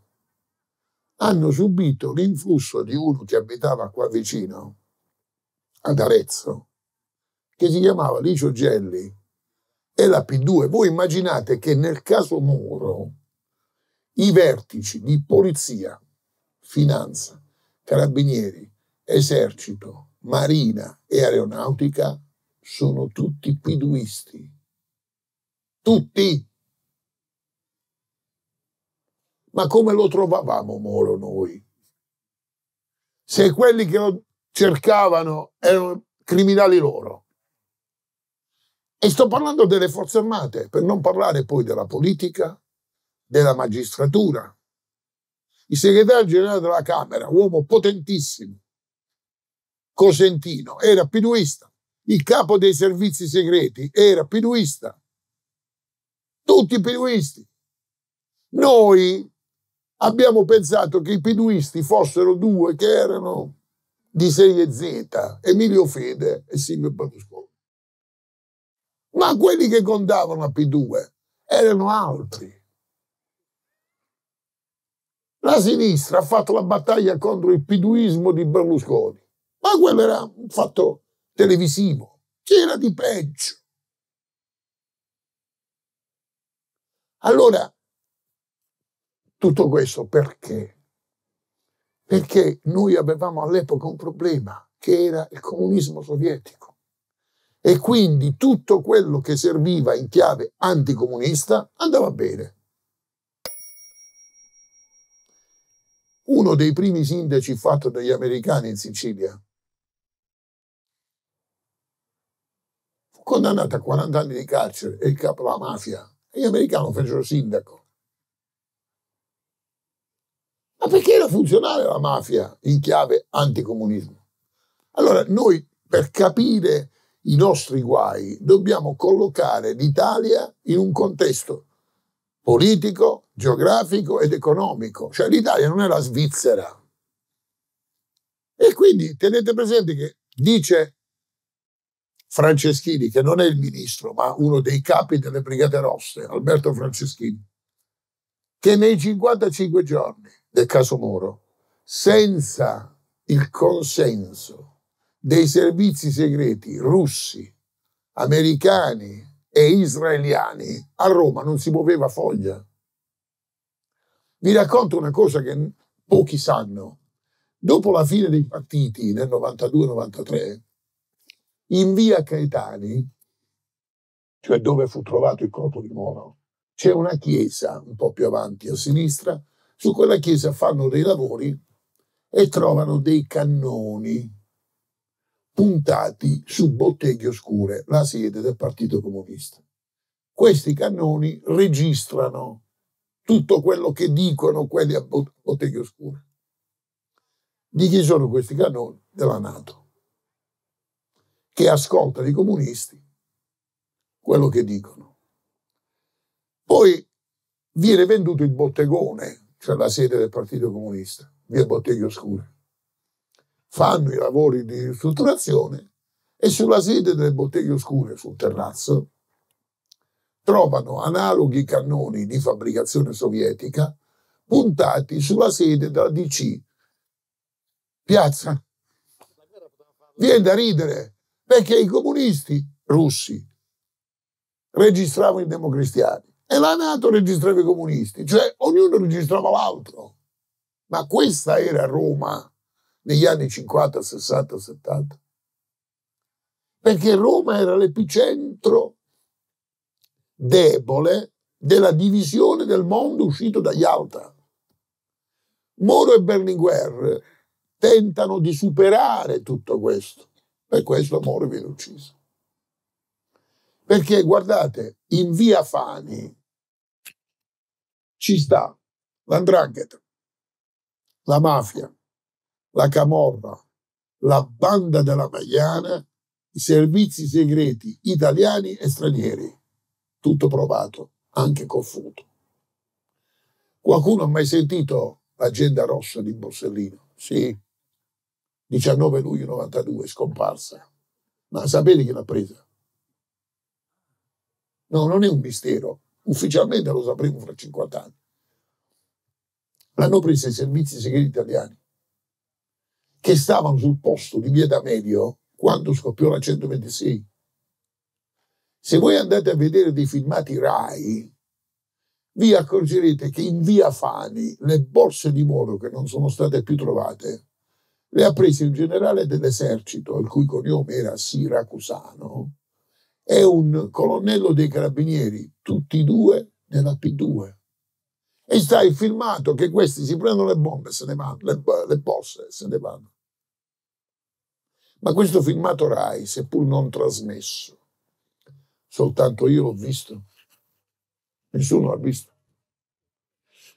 hanno subito l'influsso di uno che abitava qua vicino, ad Arezzo, che si chiamava Licio Gelli e la P2. Voi immaginate che nel caso Moro i vertici di polizia, finanza, carabinieri, esercito, marina e aeronautica sono tutti piduisti. Tutti. Ma come lo trovavamo Moro noi? Se quelli che lo cercavano erano criminali loro, e sto parlando delle forze armate, per non parlare poi della politica, della magistratura. Il segretario generale della Camera, uomo potentissimo, Cosentino, era piduista. Il capo dei servizi segreti era piduista. Tutti piduisti. Noi abbiamo pensato che i piduisti fossero due che erano di serie Z, Emilio Fede e Silvio Berlusconi ma quelli che contavano a P2 erano altri. La sinistra ha fatto la battaglia contro il piduismo di Berlusconi, ma quello era un fatto televisivo, c'era di peggio. Allora, tutto questo perché? Perché noi avevamo all'epoca un problema che era il comunismo sovietico e quindi tutto quello che serviva in chiave anticomunista andava bene. Uno dei primi sindaci fatto dagli americani in Sicilia fu condannato a 40 anni di carcere e il capo della mafia. E gli americani lo fecero sindaco. Ma perché era funzionale la mafia in chiave anticomunismo? Allora, noi per capire i nostri guai, dobbiamo collocare l'Italia in un contesto politico, geografico ed economico. Cioè l'Italia non è la Svizzera. E quindi tenete presente che dice Franceschini, che non è il ministro, ma uno dei capi delle Brigate Rosse, Alberto Franceschini, che nei 55 giorni del caso Moro, senza il consenso dei servizi segreti russi, americani e israeliani, a Roma non si muoveva foglia. Vi racconto una cosa che pochi sanno. Dopo la fine dei partiti nel 92-93, in via Caetani, cioè dove fu trovato il corpo di Moro, c'è una chiesa un po' più avanti a sinistra, su quella chiesa fanno dei lavori e trovano dei cannoni puntati su botteghe oscure, la sede del Partito Comunista. Questi cannoni registrano tutto quello che dicono quelli a botteghe oscure. Di chi sono questi cannoni? Della Nato, che ascolta i comunisti quello che dicono. Poi viene venduto il bottegone, cioè la sede del Partito Comunista, via Botteghe Oscure fanno i lavori di ristrutturazione e sulla sede delle botteghe oscure sul terrazzo trovano analoghi cannoni di fabbricazione sovietica puntati sulla sede della DC. Piazza. Viene da ridere perché i comunisti russi registravano i democristiani e la Nato registrava i comunisti, cioè ognuno registrava l'altro. Ma questa era Roma negli anni 50, 60, 70. Perché Roma era l'epicentro debole della divisione del mondo uscito da Yalta. Moro e Berlinguer tentano di superare tutto questo. Per questo Moro viene ucciso. Perché guardate, in via Fani ci sta l'andrangheta, la mafia, la Camorra, la banda della Magliana, i servizi segreti italiani e stranieri. Tutto provato, anche confuso. Qualcuno ha mai sentito l'agenda rossa di Borsellino? Sì, 19 luglio 92, scomparsa. Ma sapete chi l'ha presa? No, non è un mistero. Ufficialmente lo sapremo fra 50 anni. L'hanno presa i servizi segreti italiani che stavano sul posto di Via D'Amelio quando scoppiò la 126. Se voi andate a vedere dei filmati RAI, vi accorgerete che in via Fani le borse di Moro che non sono state più trovate le ha prese il generale dell'esercito, il cui cognome era Siracusano, e un colonnello dei carabinieri, tutti e due della P2. E sta il filmato che questi si prendono le bombe, e se ne vanno, le, le borse se ne vanno. Ma questo filmato Rai, seppur non trasmesso, soltanto io l'ho visto, nessuno l'ha visto.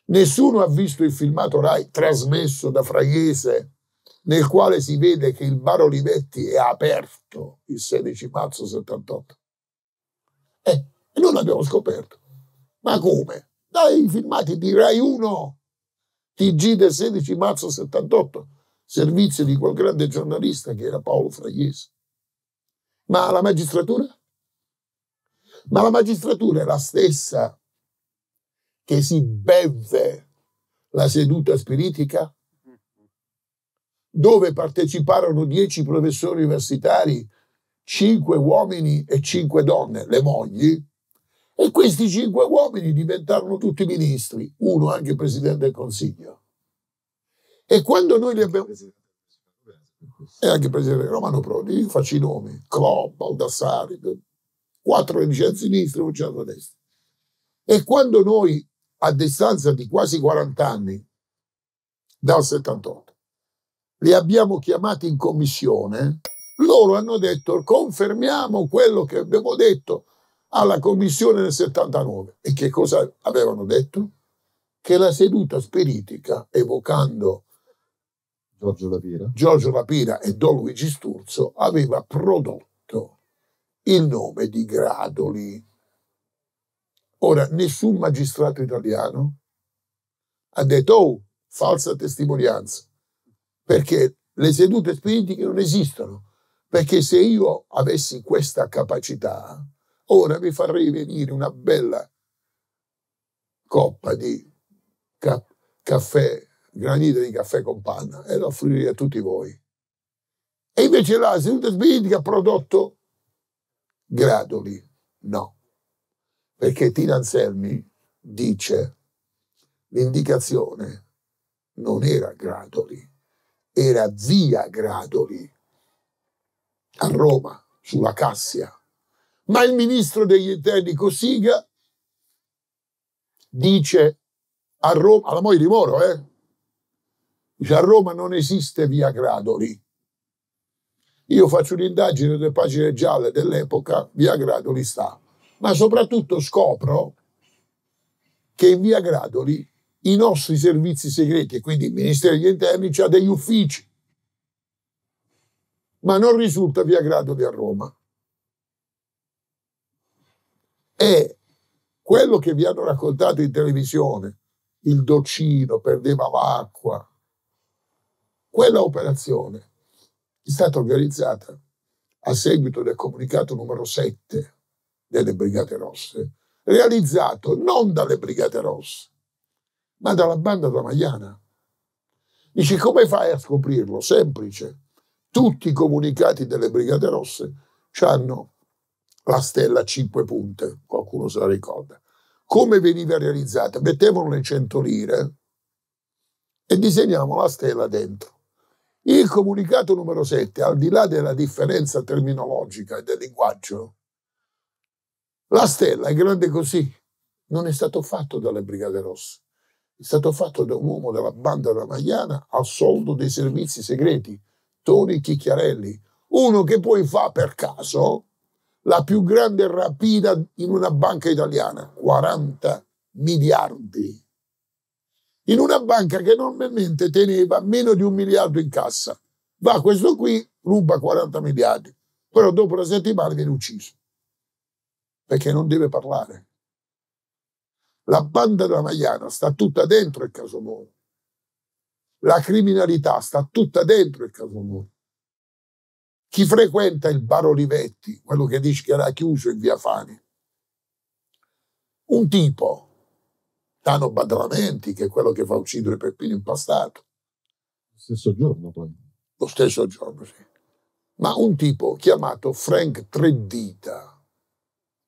Nessuno ha visto il filmato Rai trasmesso da Fraiese, nel quale si vede che il bar Olivetti è aperto il 16 marzo 78. Eh, e noi l'abbiamo scoperto. Ma come? Dai i filmati di Rai 1, TG del 16 marzo 78 servizio di quel grande giornalista che era Paolo Fraiesi. Ma la magistratura? Ma la magistratura è la stessa che si beve la seduta spiritica? Dove parteciparono dieci professori universitari, cinque uomini e cinque donne, le mogli, e questi cinque uomini diventarono tutti ministri, uno anche presidente del Consiglio. E quando noi li abbiamo... E eh, anche il presidente Romano Prodi, io faccio i nomi, Klopp, Baldassari, quattro che a sinistra e un a destra. E quando noi, a distanza di quasi 40 anni, dal 78, li abbiamo chiamati in commissione, loro hanno detto confermiamo quello che abbiamo detto alla commissione del 79. E che cosa avevano detto? Che la seduta spiritica, evocando Giorgio Lapira. Giorgio Lapira e Don Luigi Sturzo aveva prodotto il nome di Gradoli. Ora, nessun magistrato italiano ha detto, oh, falsa testimonianza, perché le sedute spiritiche non esistono, perché se io avessi questa capacità, ora mi farei venire una bella coppa di ca- caffè granito di caffè con panna e lo offrire a tutti voi. E invece la seduta spiritica ha prodotto gradoli. No. Perché Tina Anselmi dice l'indicazione non era gradoli, era zia gradoli a Roma, sulla Cassia. Ma il ministro degli interni Cossiga dice a Roma, alla moglie di Moro, eh? Dice a Roma non esiste via Gradoli. Io faccio un'indagine delle pagine gialle dell'epoca, via Gradoli sta. Ma soprattutto scopro che in via Gradoli i nostri servizi segreti, quindi il Ministero degli Interni, ha degli uffici. Ma non risulta via Gradoli a Roma. E quello che vi hanno raccontato in televisione, il docino perdeva l'acqua, quella operazione è stata organizzata a seguito del comunicato numero 7 delle Brigate Rosse, realizzato non dalle Brigate Rosse, ma dalla banda tamaiana. Dici, come fai a scoprirlo? Semplice. Tutti i comunicati delle Brigate Rosse hanno la stella a 5 punte, qualcuno se la ricorda. Come veniva realizzata? Mettevano le 100 lire e disegnavano la stella dentro. Il comunicato numero 7, al di là della differenza terminologica e del linguaggio, la stella è grande così. Non è stato fatto dalle Brigate Rosse, è stato fatto da un uomo della banda ramagliana al soldo dei servizi segreti, Tony Chicchiarelli, uno che poi fa per caso la più grande rapida in una banca italiana, 40 miliardi in una banca che normalmente teneva meno di un miliardo in cassa. Va questo qui, ruba 40 miliardi, però dopo una settimana viene ucciso, perché non deve parlare. La banda della Maiana sta tutta dentro il caso Moro. La criminalità sta tutta dentro il caso Moro. Chi frequenta il bar Olivetti, quello che dice che era chiuso in via Fani, un tipo Tano Badramenti, che è quello che fa uccidere Peppino Impastato. Lo stesso giorno poi. Lo stesso giorno, sì. Ma un tipo chiamato Frank Treddita.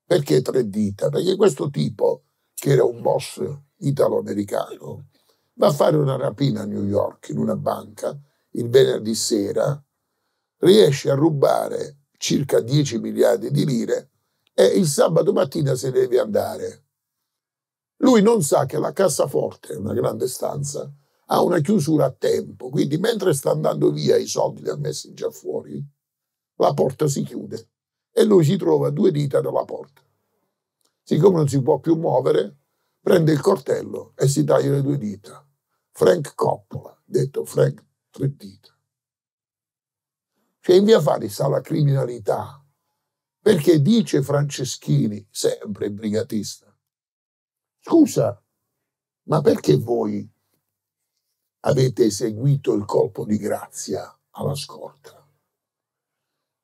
Perché Treddita? Perché questo tipo, che era un boss italo-americano, va a fare una rapina a New York in una banca il venerdì sera, riesce a rubare circa 10 miliardi di lire e il sabato mattina se ne deve andare. Lui non sa che la cassaforte, una grande stanza, ha una chiusura a tempo, quindi mentre sta andando via i soldi li ha messi già fuori, la porta si chiude e lui si trova a due dita dalla porta. Siccome non si può più muovere, prende il coltello e si taglia le due dita. Frank Coppola, detto Frank Tre Dita. Cioè in via Fari sta la criminalità, perché dice Franceschini, sempre brigatista, Scusa, ma perché voi avete eseguito il colpo di grazia alla scorta?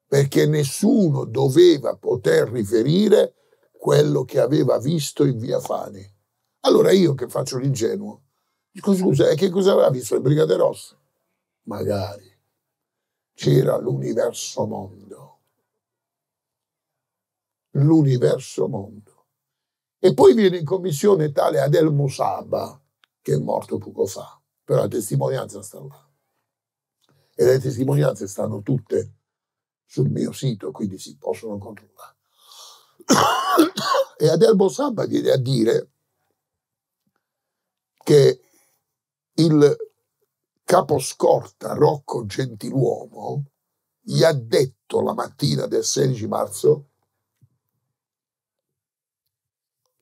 Perché nessuno doveva poter riferire quello che aveva visto in via Fani. Allora io che faccio l'ingenuo, dico scusa, e che cosa aveva visto le Brigate Rosse? Magari c'era l'universo mondo. L'universo mondo. E poi viene in commissione tale Adel Musaba, che è morto poco fa, però la testimonianza sta là. E le testimonianze stanno tutte sul mio sito, quindi si possono controllare. e Adel Musaba viene a dire che il caposcorta Rocco Gentiluomo gli ha detto la mattina del 16 marzo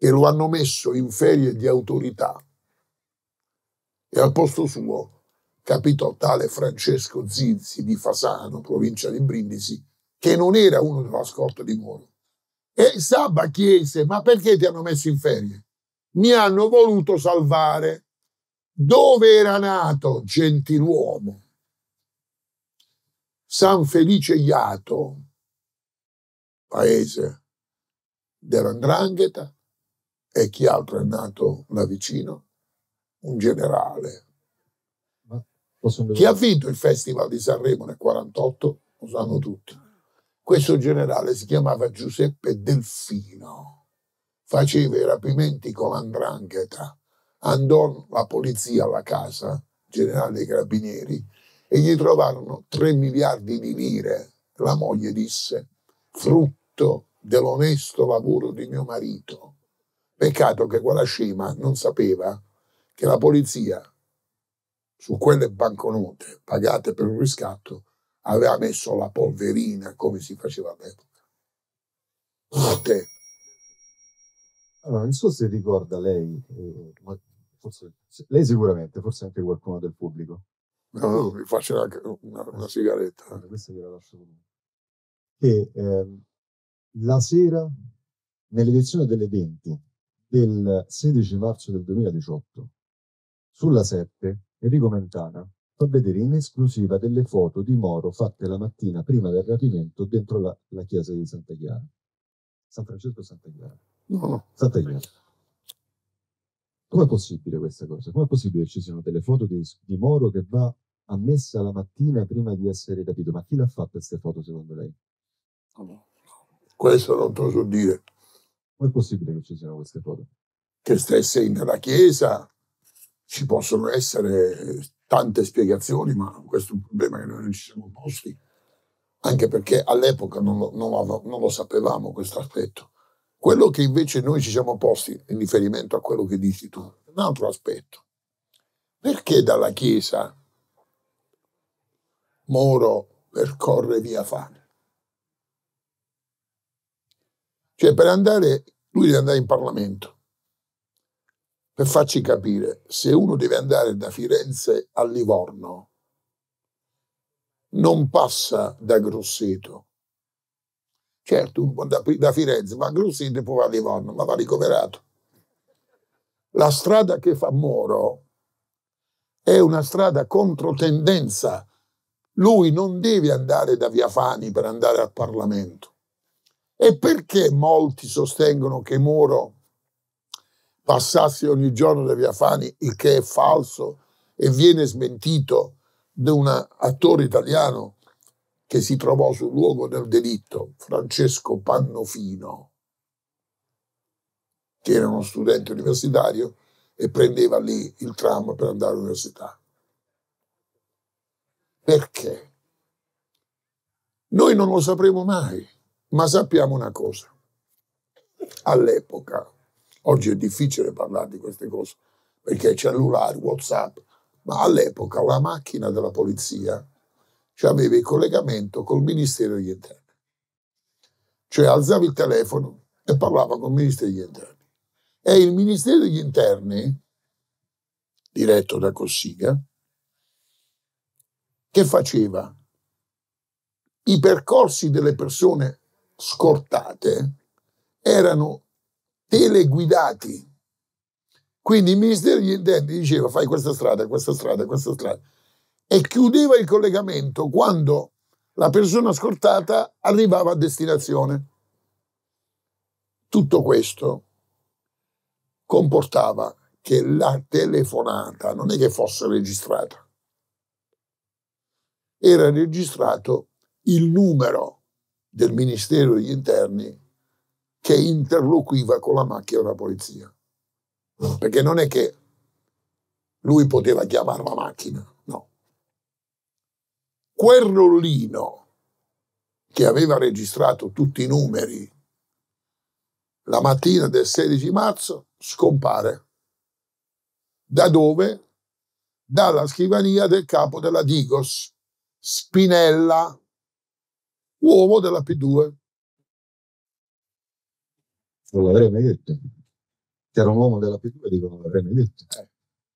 e lo hanno messo in ferie di autorità. E al posto suo capitò tale Francesco Zinzi di Fasano, provincia di Brindisi, che non era uno della scorta di Moro. E Sabba chiese, ma perché ti hanno messo in ferie? Mi hanno voluto salvare. Dove era nato gentiluomo? San Felice Iato, paese dell'Andrangheta, e chi altro è nato là vicino? Un generale. Chi ha vinto il Festival di Sanremo nel 48? Lo sanno tutti. Questo generale si chiamava Giuseppe Delfino. Faceva i rapimenti con l'andrangheta. Andò la polizia alla casa, generale dei carabinieri, e gli trovarono 3 miliardi di lire. La moglie disse, frutto dell'onesto lavoro di mio marito. Peccato che quella scema non sapeva che la polizia su quelle banconote pagate per un riscatto aveva messo la polverina come si faceva all'epoca. A te. Allora, non so se ricorda lei, eh, forse, lei sicuramente, forse anche qualcuno del pubblico. No, no, mi faccio anche una, una sigaretta. Allora, questa gliela lascio con Che eh, la sera, nell'edizione delle 20, del 16 marzo del 2018. Sulla 7, Enrico Mentana fa vedere in esclusiva delle foto di Moro fatte la mattina prima del rapimento dentro la, la chiesa di Santa Chiara. San Francesco e Santa Chiara. No. Santa Chiara. Com'è possibile questa cosa? Com'è possibile che ci siano delle foto di, di Moro che va a messa la mattina prima di essere capito? Ma chi l'ha fatta queste foto secondo lei? Questo non te lo so dire. Com'è possibile che ci siano queste foto? Che stesse in nella chiesa ci possono essere tante spiegazioni, ma questo è un problema che noi non ci siamo posti, anche perché all'epoca non lo, non lo, non lo sapevamo questo aspetto. Quello che invece noi ci siamo posti in riferimento a quello che dici tu, un altro aspetto. Perché dalla Chiesa Moro percorre via Fane? Cioè per andare lui deve andare in Parlamento per farci capire se uno deve andare da Firenze a Livorno non passa da Grosseto certo uno può andare da Firenze ma Grosseto può andare a Livorno ma va ricoverato la strada che fa Moro è una strada controtendenza lui non deve andare da Via Fani per andare al Parlamento e perché molti sostengono che Moro passasse ogni giorno da Via Fani, il che è falso e viene smentito da un attore italiano che si trovò sul luogo del delitto, Francesco Pannofino, che era uno studente universitario e prendeva lì il tram per andare all'università. Perché? Noi non lo sapremo mai. Ma sappiamo una cosa, all'epoca, oggi è difficile parlare di queste cose, perché cellulari, Whatsapp, ma all'epoca la macchina della polizia aveva il collegamento col Ministero degli Interni. Cioè alzava il telefono e parlava con il Ministero degli Interni. E il Ministero degli Interni, diretto da Cossiga, che faceva? I percorsi delle persone scortate erano teleguidati. Quindi il Ministero degli intenti diceva fai questa strada, questa strada, questa strada e chiudeva il collegamento quando la persona scortata arrivava a destinazione. Tutto questo comportava che la telefonata non è che fosse registrata, era registrato il numero del Ministero degli Interni che interloquiva con la macchina della polizia. Perché non è che lui poteva chiamare la macchina, no. Quel rollino che aveva registrato tutti i numeri la mattina del 16 marzo, scompare. Da dove? Dalla scrivania del capo della Digos, Spinella uomo della P2. Non l'avrei mai detto. Che era un uomo della P2, dico, non l'avrei mai detto. Eh,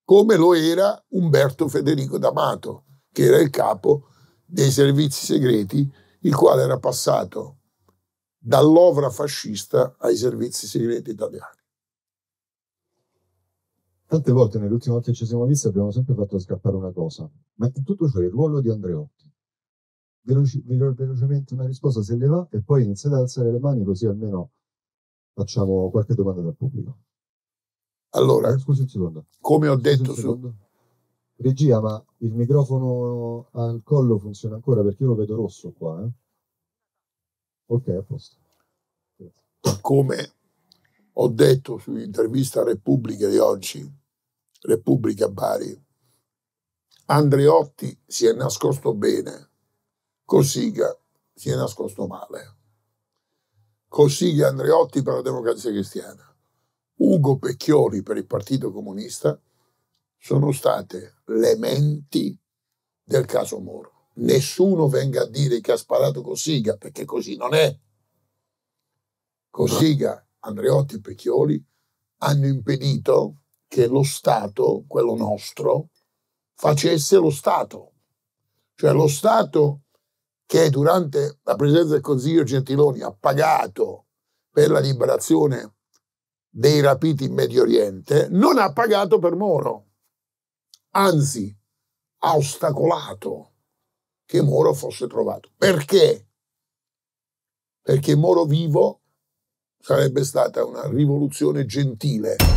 come lo era Umberto Federico D'Amato, che era il capo dei servizi segreti, il quale era passato dall'ovra fascista ai servizi segreti italiani. Tante volte nell'ultima volta che ci siamo visti abbiamo sempre fatto scappare una cosa, ma in tutto ciò il ruolo di Andreotti veloci, velocemente una risposta se ne va e poi iniziate ad alzare le mani così almeno facciamo qualche domanda dal pubblico. Allora, scusi un secondo. Come ho detto su... Regia, ma il microfono al collo funziona ancora perché io lo vedo rosso qua. Eh? Ok, a posto. Come ho detto sull'intervista Repubblica di oggi, Repubblica Bari, Andreotti si è nascosto bene Cossiga si è nascosto male. Cossiga Andreotti per la Democrazia Cristiana, Ugo Pecchioli per il Partito Comunista sono state le menti del caso Moro. Nessuno venga a dire che ha sparato Cossiga, perché così non è. Cossiga, Andreotti e Pecchioli hanno impedito che lo Stato, quello nostro, facesse lo Stato. Cioè lo Stato che durante la presidenza del Consiglio Gentiloni ha pagato per la liberazione dei rapiti in Medio Oriente, non ha pagato per Moro, anzi ha ostacolato che Moro fosse trovato. Perché? Perché Moro vivo sarebbe stata una rivoluzione gentile.